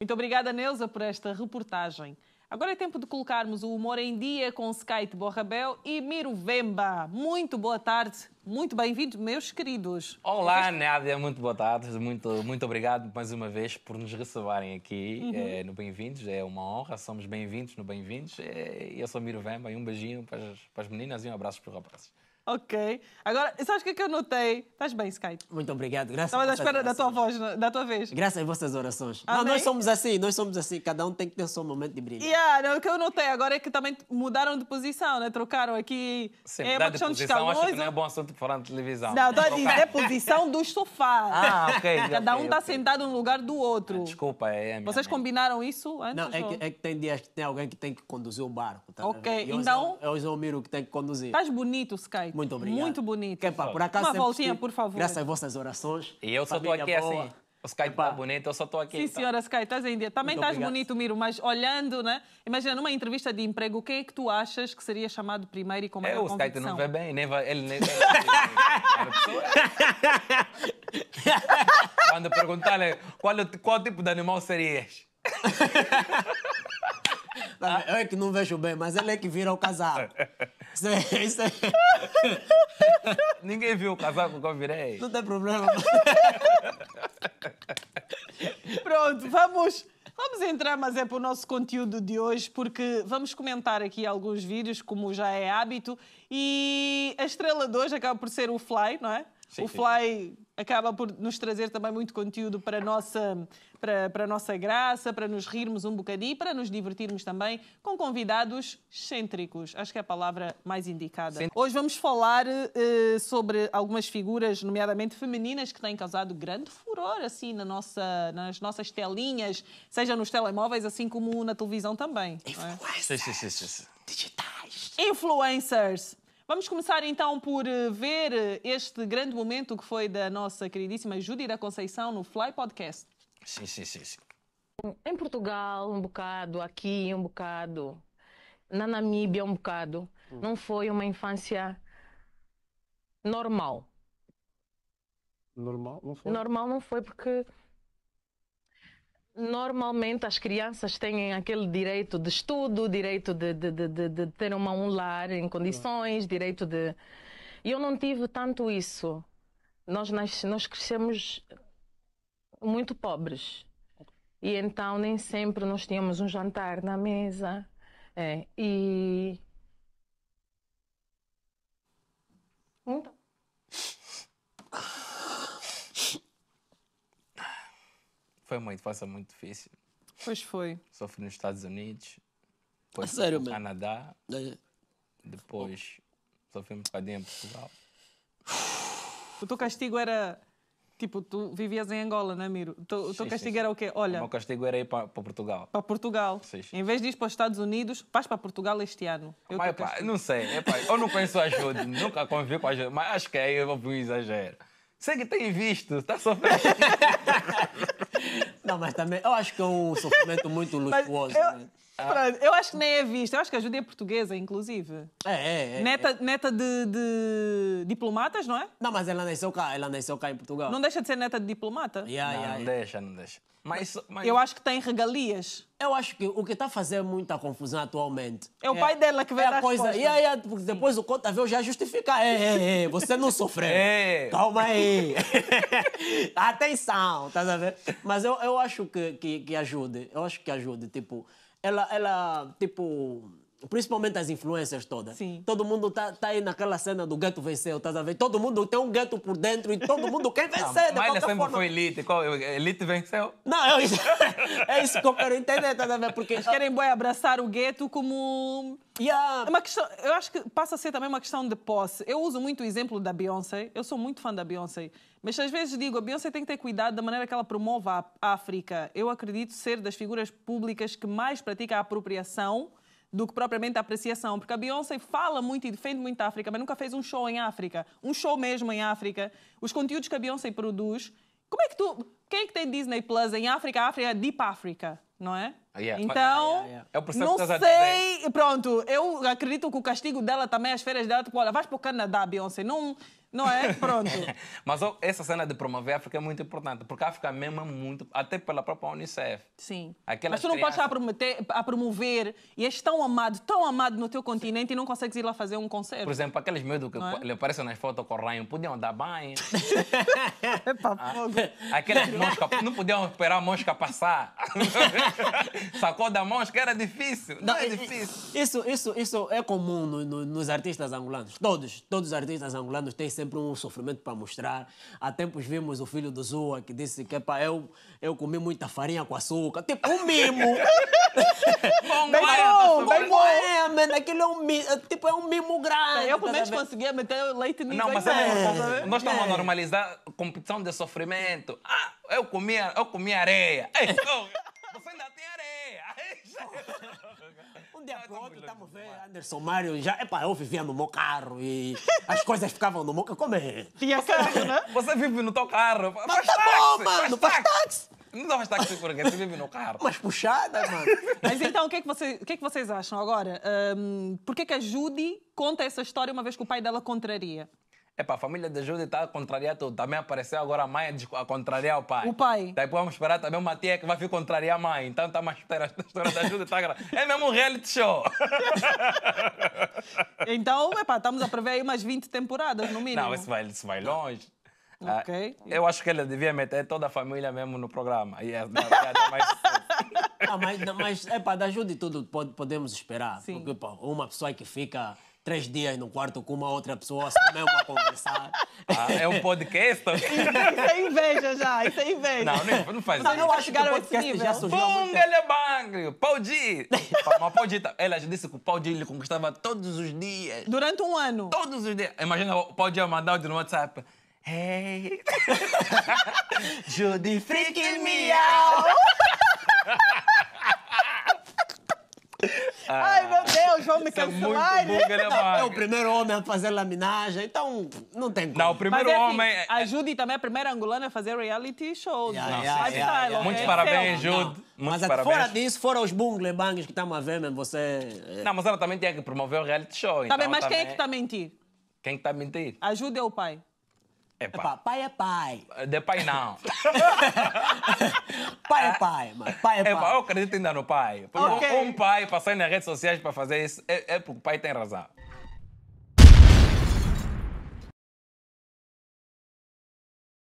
Muito obrigada, Neuza, por esta reportagem. Agora é tempo de colocarmos o humor em dia com Skyte Borrabel e Miro Vemba. Muito boa tarde, muito bem-vindos, meus queridos. Olá, Nádia, muito boa tarde, muito, muito obrigado mais uma vez por nos receberem aqui uhum. é, no Bem-vindos, é uma honra, somos bem-vindos no Bem-vindos. É, eu sou Miro Vemba e um beijinho para as, para as meninas e um abraço para os rapazes. Ok. Agora, sabes o que, é que eu notei? Estás bem, Skype? Muito obrigado, graças Estava à espera da tua voz, é? da tua vez. Graças às vossas orações. Não, nós somos assim, nós somos assim, cada um tem que ter o seu momento de brilho. Yeah, não, o que eu notei agora é que também mudaram de posição, né? Trocaram aqui. Sim, é uma de, posição, de acho que não é bom assunto falar na televisão. Não, estou a dizer posição do sofá. Ah, ok. Cada okay, um está okay. sentado no lugar do outro. Ah, desculpa, é, é a Vocês combinaram isso antes? Não, é que, é que, tem dias que tem alguém que tem que conduzir o barco. Tá ok, então... é o Miro que tem que conduzir. Estás bonito, Skype muito obrigado. Muito bonito. Que, pá, por acaso, Uma voltinha, por favor. Graças às vossas orações. E eu só estou aqui boa. assim. O Sky está bonito, eu só estou aqui. Sim, tá. senhora Sky, estás em dia. Também estás bonito, Miro, mas olhando, né? Imagina, numa entrevista de emprego, o que é que tu achas que seria chamado primeiro e como é, é a convicção? O Sky não vê bem, nem vai, ele nem... Quando perguntarem qual, qual tipo de animal serias? Eu é que não vejo bem, mas ele é que vira o casal. Isso é, isso Ninguém viu o casaco que eu virei. Não tem problema. Pronto, vamos. Vamos entrar, mas é para o nosso conteúdo de hoje, porque vamos comentar aqui alguns vídeos, como já é hábito, e a estrela de hoje acaba por ser o Fly, não é? Sim, o Fly sim acaba por nos trazer também muito conteúdo para a nossa, para, para nossa graça, para nos rirmos um bocadinho e para nos divertirmos também com convidados excêntricos. Acho que é a palavra mais indicada. Sim. Hoje vamos falar uh, sobre algumas figuras, nomeadamente femininas, que têm causado grande furor assim na nossa, nas nossas telinhas, seja nos telemóveis, assim como na televisão também. Influencers. É? Digitais. Influencers. Vamos começar então por eh, ver eh, este grande momento que foi da nossa queridíssima Júlia da Conceição no Fly Podcast. Sim, sim, sim, sim. Em Portugal, um bocado, aqui, um bocado, na Namíbia, um bocado. Hum. Não foi uma infância normal. Normal não foi? Normal não foi porque normalmente as crianças têm aquele direito de estudo, direito de, de, de, de ter uma, um lar em condições, direito de. E eu não tive tanto isso. Nós, nós, nós crescemos muito pobres. E então nem sempre nós tínhamos um jantar na mesa. É, e. foi uma infância muito difícil. Pois foi. sofri nos Estados Unidos. Ah, depois sério, no Canadá. É. Depois só fui um bocadinho em Portugal. O teu castigo era. Tipo, tu vivias em Angola, né, Miro? O teu, sim, castigo sim. era o quê? Olha. O meu castigo era ir para, para Portugal. Para Portugal. Sim, em vez de ir para os Estados Unidos, vais para Portugal este ano. Eu mas, não sei. Epá, né, eu não conheço a ajuda, nunca convivi com a ajuda, mas acho que é eu vou um exagero. Sei que tem visto, está sofrendo. Não, mas também eu acho que é um sofrimento muito luxuoso. Eu... Né? Ah. Pronto, eu acho que nem é visto. Eu acho que a Júlia é portuguesa, inclusive. É, é, é. Neta, é. neta de, de diplomatas, não é? Não, mas ela nasceu cá, ela nasceu cá em Portugal. Não deixa de ser neta de diplomata? Yeah, não, yeah, não deixa, não deixa. Mas, mas, Eu acho que tem regalias. Eu acho que o que está a fazer muita confusão atualmente... É o é pai dela que vai é dar a coisa. E aí porque depois o conta veio já justificar. É, é, é, você não sofreu. É. Calma aí. Atenção, estás a ver? Mas eu, eu acho que, que, que ajude. Eu acho que ajude, tipo ela, ela, tipo, Principalmente as influências todas. Sim. Todo mundo tá, tá aí naquela cena do gueto venceu, estás a ver? Todo mundo tem um gueto por dentro e todo mundo quer vencer. Não, mas sempre forma. foi elite. Qual, elite venceu? Não, é isso, é isso que eu quero entender, estás a ver? Porque eles querem boy, abraçar o gueto como. Yeah. É uma questão, eu acho que passa a ser também uma questão de posse. Eu uso muito o exemplo da Beyoncé, eu sou muito fã da Beyoncé, mas às vezes digo, a Beyoncé tem que ter cuidado da maneira que ela promove a África. Eu acredito ser das figuras públicas que mais pratica a apropriação do que propriamente a apreciação, porque a Beyoncé fala muito e defende muito a África, mas nunca fez um show em África, um show mesmo em África. Os conteúdos que a Beyoncé produz, como é que tu, quem é que tem Disney Plus em África? A África é Deep África, não é? Ah, yeah, então, ah, yeah, yeah, é não sei, pronto, eu acredito que o castigo dela também, as férias dela, tipo, olha, vais para o Canadá, Beyoncé, não, não é? Pronto. Mas essa cena de promover a África é muito importante, porque a África mesmo é muito, até pela própria Unicef. Sim. Aquelas Mas tu não crianças... podes estar a, promover e és tão amado, tão amado no teu continente Sim. e não consegues ir lá fazer um concerto. Por exemplo, aqueles medos que é? aparecem nas fotos com o Ryan, podiam dar banho. é fogo. Aquelas moscas, não podiam esperar a mosca passar. Sacou da mosca, era difícil. Não, não é difícil. Isso, isso, isso é comum no, no, nos artistas angolanos. Todos, todos os artistas angolanos têm sempre um sofrimento para mostrar. Há tempos vimos o filho do Zoa que disse que pá, eu, eu comi muita farinha com açúcar. Tipo, um mimo! bom, bem bom, tá bem bom. É, mano, aquilo é um mimo, é, tipo, é um mimo grande. Eu pelo tá menos conseguia meter leite nisso. Não, mas é, tá é, nós estamos a é. normalizar competição de sofrimento. Ah, eu comi, eu comi areia. Ei, é um dia pronto? outro, estamos vendo Anderson Mário já. Epá, eu vivia no meu carro e as coisas ficavam no meu carro. Como é? Tinha carro, né? Você vive no teu carro. Mas faz tá táxi, bom, mano, faz táxi. Faz táxi. Não dá mais táxi por aqui, Você vive no carro. Mas puxada, mano. Mas então, o que é que, você, o que, é que vocês acham agora? Um, por que, que a Judy conta essa história uma vez que o pai dela contraria? Epa, a família da Judy está a contrariar tudo. Tá? Também apareceu agora a mãe a contrariar o pai. O pai. Daí vamos esperar também uma tia que vai vir contrariar a mãe. Então está uma história, a história da Judy tá É mesmo um reality show. então, epa, estamos a prever aí umas 20 temporadas, no mínimo. Não, isso vai, isso vai longe. Ah, ok. Ah, eu acho que ele devia meter toda a família mesmo no programa. E é, mais... ah, mas, mas, epa, da Judy tudo podemos esperar. Sim. Porque, pô, uma pessoa que fica três dias no quarto com uma outra pessoa, só mesmo a conversar. Ah, é um podcast? isso é inveja já, isso é inveja. Não, não, não faz não, isso. Não, eu acho que o podcast já surgiu Bungalabang, Paudi. Pau Paudi, tá- ela já disse que o Paudi ele conquistava todos os dias. Durante um ano? Todos os dias. Imagina o Paudi mandar o no WhatsApp. Hey! Judy freaking me out! Ai, meu Deus, vão me é cancelar. É, é o primeiro homem a fazer laminagem, então não tem como. Não, o primeiro Mas, é assim, homem. Assim, a Judy também é a primeira angolana a fazer reality shows. Yeah, yeah, yeah, yeah. parabéns, Judy. muito mas parabéns. fora disso, fora os bungle bangs que estamos tá a ver, mesmo, você. Não, mas ela também tem que promover o reality show. Tá então, bem, mas também... quem é que está a mentir? Quem está a mentir? Ajude o pai. É Epá, pai é pai. De pai não. pai é pai, mano. Pai é pai. eu acredito ainda no pai. Okay. Um pai passar nas redes sociais para fazer isso é, é porque o pai tem razão.